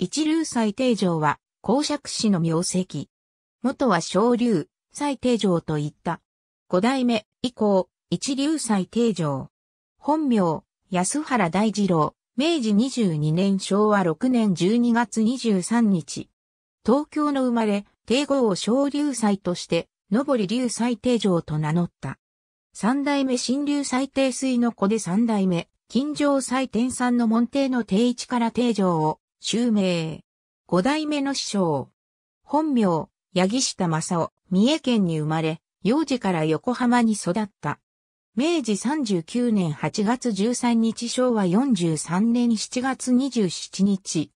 一流最低城は、公爵氏の名跡。元は小流、最低城といった。五代目以降、一流最低城。本名、安原大二郎、明治22年昭和6年12月23日。東京の生まれ、帝号を小流祭として、上り流最低城と名乗った。三代目新流最低水の子で三代目、金城祭天山の門弟の定一から定城を、襲名。五代目の師匠。本名、八木下正夫、三重県に生まれ、幼児から横浜に育った。明治39年8月13日昭和43年7月27日。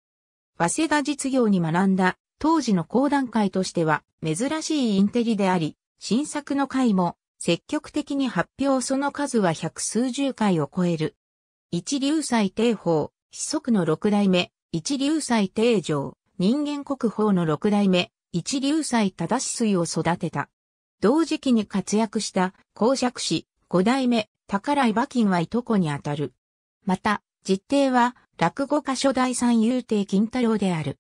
早稲田実業に学んだ、当時の講談会としては珍しいインテリであり、新作の回も積極的に発表その数は百数十回を超える。一流祭定法、四則の六代目、一流祭定城、人間国宝の六代目、一流祭正水を育てた。同時期に活躍した公爵士、五代目、宝井馬琴はいとこにあたる。また、実定は落語家初代三遊亭金太郎である。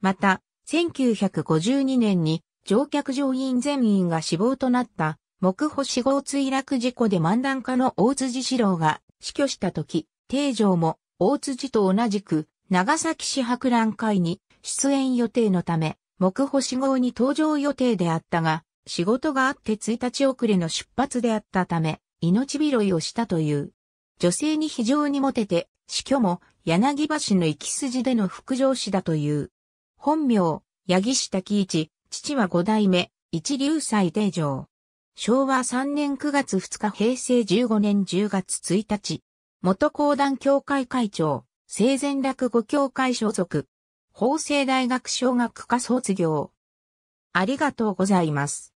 また、1952年に乗客乗員全員が死亡となった木保死亡墜落事故で漫談家の大辻四郎が死去した時、定城も大辻と同じく長崎市博覧会に出演予定のため、木星号に登場予定であったが、仕事があって1日遅れの出発であったため、命拾いをしたという。女性に非常にモテて、死去も柳橋の行き筋での副上司だという。本名、八木下喜一、父は五代目、一流祭定上。昭和3年9月2日平成15年10月1日。元公団協会会長、生前落語協会所属、法政大学小学科卒業。ありがとうございます。